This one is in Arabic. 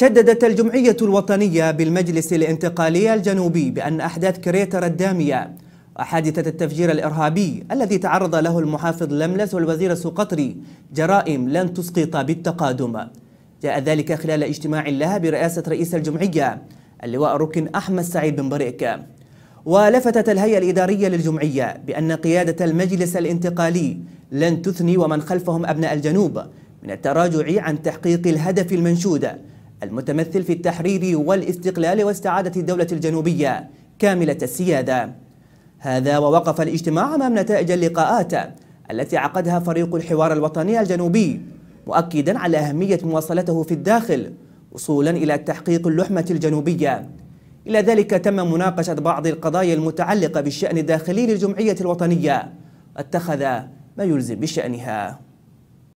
شددت الجمعية الوطنية بالمجلس الانتقالي الجنوبي بأن أحداث كريتر الدامية وحادثة التفجير الإرهابي الذي تعرض له المحافظ لملس والوزير السقطري جرائم لن تسقط بالتقادم جاء ذلك خلال اجتماع لها برئاسة رئيس الجمعية اللواء ركن أحمد سعيد بن بريك ولفتت الهيئة الإدارية للجمعية بأن قيادة المجلس الانتقالي لن تثني ومن خلفهم أبناء الجنوب من التراجع عن تحقيق الهدف المنشود المتمثل في التحرير والاستقلال واستعادة الدولة الجنوبية كاملة السيادة هذا ووقف الاجتماع أمام نتائج اللقاءات التي عقدها فريق الحوار الوطني الجنوبي مؤكدا على أهمية مواصلته في الداخل وصولا إلى تحقيق اللحمة الجنوبية إلى ذلك تم مناقشة بعض القضايا المتعلقة بالشأن الداخلي للجمعية الوطنية اتخذ ما يلزم بشأنها